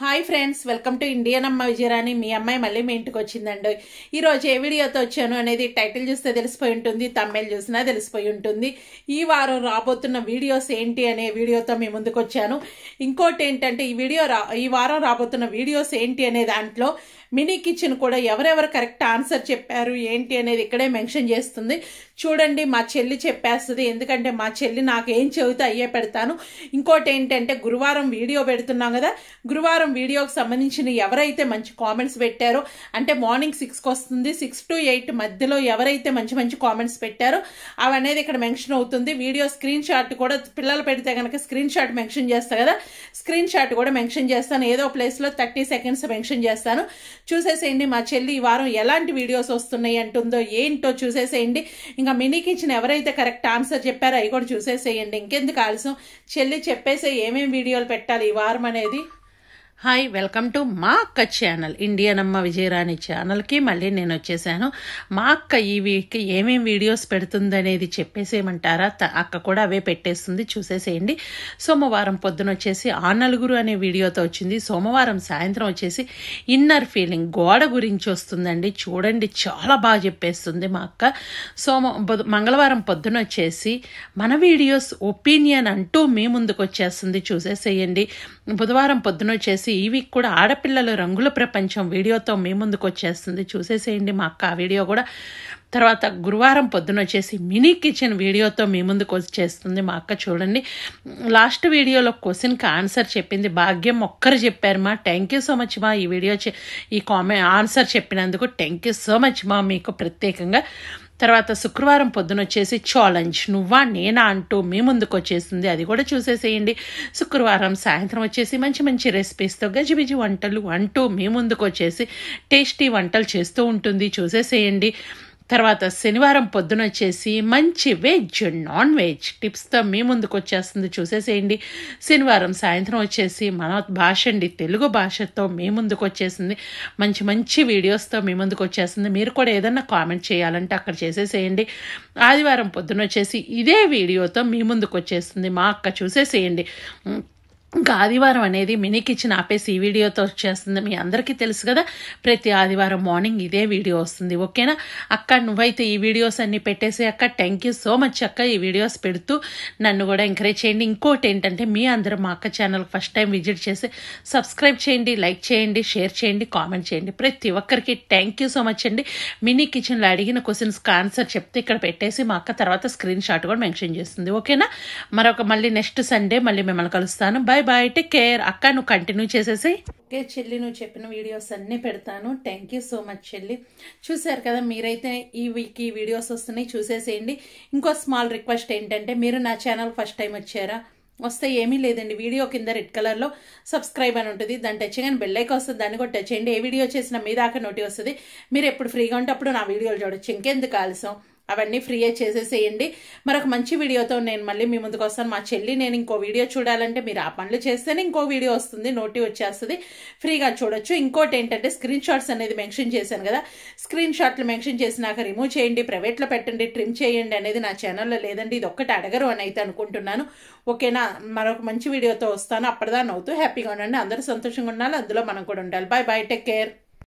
hi friends welcome to Indian Amma Vijayarani మీ అమ్మాయి మళ్ళీ మీ ఇంటికి వచ్చిందండి ఈరోజు ఏ వీడియోతో వచ్చాను అనేది టైటిల్ చూస్తే తెలిసిపోయి ఉంటుంది తమిళ్ చూసినా తెలిసిపోయి ఉంటుంది ఈ వారం రాబోతున్న వీడియోస్ ఏంటి అనే వీడియోతో మీ ముందుకు వచ్చాను ఇంకోటి ఏంటంటే ఈ వీడియో ఈ వారం రాబోతున్న వీడియోస్ ఏంటి అనే దాంట్లో మినీ కిచెన్ కూడా ఎవరెవరు కరెక్ట్ ఆన్సర్ చెప్పారు ఏంటి అనేది ఇక్కడే మెన్షన్ చేస్తుంది చూడండి మా చెల్లి చెప్పేస్తుంది ఎందుకంటే మా చెల్లి నాకు ఏం చెబితే అయ్యే పెడతాను ఇంకోటి ఏంటంటే గురువారం వీడియో పెడుతున్నాం కదా గురువారం శనివారం వీడియోకి సంబంధించిన ఎవరైతే మంచి కామెంట్స్ పెట్టారో అంటే మార్నింగ్ సిక్స్కి వస్తుంది సిక్స్ టు ఎయిట్ మధ్యలో ఎవరైతే మంచి మంచి కామెంట్స్ పెట్టారో అవనేది ఇక్కడ మెన్షన్ అవుతుంది వీడియో స్క్రీన్ షాట్ కూడా పిల్లలు పెడితే కనుక స్క్రీన్ షాట్ మెన్షన్ చేస్తా కదా స్క్రీన్ షాట్ కూడా మెన్షన్ చేస్తాను ఏదో ప్లేస్లో థర్టీ సెకండ్స్ మెన్షన్ చేస్తాను చూసేసేయండి మా చెల్లి ఈ వారం ఎలాంటి వీడియోస్ వస్తున్నాయి అంటుందో ఏంటో చూసేసేయండి ఇంకా మినీ కిచెన్ ఎవరైతే కరెక్ట్ ఆన్సర్ చెప్పారో అవి కూడా చూసేసేయండి ఇంకెందుకు ఆలస్యం చెల్లి చెప్పేసే ఏమేమి వీడియోలు పెట్టాలి ఈ వారం అనేది హాయ్ వెల్కమ్ టు మా అక్క ఛానల్ ఇండియన్ అమ్మ విజయరాణి ఛానల్కి మళ్ళీ నేను వచ్చేసాను మా అక్క ఈ వీక్ ఏమేమి వీడియోస్ పెడుతుందనేది చెప్పేసేయమంటారా అక్క కూడా అవే పెట్టేస్తుంది చూసేసేయండి సోమవారం పొద్దున వచ్చేసి ఆ నలుగురు అనే వీడియోతో వచ్చింది సోమవారం సాయంత్రం వచ్చేసి ఇన్నర్ ఫీలింగ్ గోడ గురించి వస్తుందండి చూడండి చాలా బాగా చెప్పేస్తుంది మా అక్క సోమ మంగళవారం పొద్దున వచ్చేసి మన వీడియోస్ ఒపీనియన్ అంటూ మీ ముందుకు వచ్చేస్తుంది చూసేసేయండి బుధవారం పొద్దున వచ్చేసి చేసి ఈ వీక్ కూడా ఆడపిల్లలు రంగుల ప్రపంచం వీడియోతో మీ ముందుకు వచ్చేస్తుంది చూసేసేయండి మా అక్క ఆ వీడియో కూడా తర్వాత గురువారం పొద్దున వచ్చేసి మినీ కిచెన్ వీడియోతో మీ ముందుకు వచ్చేస్తుంది మా అక్క చూడండి లాస్ట్ వీడియోలో క్వశ్చన్కి ఆన్సర్ చెప్పింది భాగ్యం ఒక్కరు చెప్పారు మా థ్యాంక్ యూ సో మచ్ మా ఈ వీడియో ఈ కామె ఆన్సర్ చెప్పినందుకు థ్యాంక్ యూ సో మచ్ మా మీకు ప్రత్యేకంగా తర్వాత శుక్రవారం పొద్దున వచ్చేసి ఛాలెంజ్ నువ్వా నేనా అంటూ మీ ముందుకు వచ్చేసింది అది కూడా చూసేసేయండి శుక్రవారం సాయంత్రం వచ్చేసి మంచి మంచి రెసిపీస్తో గజిబిజి వంటలు అంటూ మీ ముందుకు వచ్చేసి టేస్టీ వంటలు చేస్తూ ఉంటుంది చూసేసేయండి తర్వాత శనివారం పొద్దునొచ్చేసి మంచి వెజ్ నాన్ వెజ్ టిప్స్తో మీ ముందుకు వచ్చేస్తుంది చూసేసేయండి శనివారం సాయంత్రం వచ్చేసి మన భాష అండి తెలుగు భాషతో మీ ముందుకు వచ్చేసింది మంచి మంచి వీడియోస్తో మీ ముందుకు వచ్చేస్తుంది మీరు కూడా ఏదన్నా కామెంట్ చేయాలంటే అక్కడ చేసేసేయండి ఆదివారం పొద్దున వచ్చేసి ఇదే వీడియోతో మీ ముందుకు వచ్చేస్తుంది మా అక్క చూసేసేయండి ఇంకా ఆదివారం అనేది మినీ కిచెన్ ఆపేసి ఈ వీడియోతో వచ్చేస్తుంది మీ అందరికీ తెలుసు కదా ప్రతి ఆదివారం మార్నింగ్ ఇదే వీడియో వస్తుంది ఓకేనా అక్క నువ్వైతే ఈ వీడియోస్ అన్ని పెట్టేసి అక్క థ్యాంక్ యూ సో మచ్ అక్క ఈ వీడియోస్ పెడుతూ నన్ను కూడా ఎంకరేజ్ చేయండి ఇంకోటి ఏంటంటే మీ అందరూ మా అక్క ఛానల్ ఫస్ట్ టైం విజిట్ చేసి సబ్స్క్రైబ్ చేయండి లైక్ చేయండి షేర్ చేయండి కామెంట్ చేయండి ప్రతి ఒక్కరికి థ్యాంక్ యూ సో మచ్ అండి మినీ కిచెన్లో అడిగిన క్వశ్చన్స్కి ఆన్సర్ చెప్తే ఇక్కడ పెట్టేసి మా అక్క తర్వాత స్క్రీన్ షాట్ కూడా మెన్షన్ చేస్తుంది ఓకేనా మరొక మళ్ళీ నెక్స్ట్ సండే మళ్ళీ మిమ్మల్ని కలుస్తాను bye bye bye take care అక్క నువ్వు కంటిన్యూ చేసేసి ఓకే చెల్లి నువ్వు చెప్పిన వీడియోస్ అన్నీ పెడతాను థ్యాంక్ యూ సో మచ్ చెల్లి చూశారు కదా మీరైతే ఈ వీక్ ఈ వీడియోస్ వస్తున్నాయి చూసేసేయండి ఇంకో స్మాల్ రిక్వెస్ట్ ఏంటంటే మీరు నా ఛానల్ ఫస్ట్ టైం వచ్చారా వస్తే ఏమీ లేదండి వీడియో కింద రెడ్ కలర్లో సబ్స్క్రైబ్ అని ఉంటుంది దాన్ని టచ్ చేయగానే బెల్లైక్ వస్తుంది దాన్ని కూడా టచ్ చేయండి ఏ వీడియో చేసినా మీ దాకా నోటి వస్తుంది మీరు ఎప్పుడు ఫ్రీగా ఉంటే అప్పుడు నా వీడియోలు చూడొచ్చు ఇంకెందుకు ఆలస్యం అవన్నీ ఫ్రీయే చేసేసేయండి మరొక మంచి వీడియోతో నేను మళ్ళీ మీ ముందుకు వస్తాను మా చెల్లి నేను ఇంకో వీడియో చూడాలంటే మీరు ఆ పనులు చేస్తేనే ఇంకో వీడియో వస్తుంది నోటి వచ్చేస్తుంది ఫ్రీగా చూడొచ్చు ఇంకోటి ఏంటంటే స్క్రీన్ షాట్స్ అనేది మెన్షన్ చేశాను కదా స్క్రీన్ షాట్లు మెన్షన్ చేసినాక రిమూవ్ చేయండి ప్రైవేట్లో పెట్టండి ట్రిమ్ చేయండి అనేది నా ఛానల్లో లేదండి ఇది ఒక్కటి అడగరు అని అయితే అనుకుంటున్నాను ఓకేనా మరొక మంచి వీడియోతో వస్తాను అప్పటిదాన్ని అవుతూ హ్యాపీగా ఉండండి అందరూ సంతోషంగా ఉండాలి అందులో మనం కూడా ఉండాలి బాయ్ బాయ్ టేక్ కేర్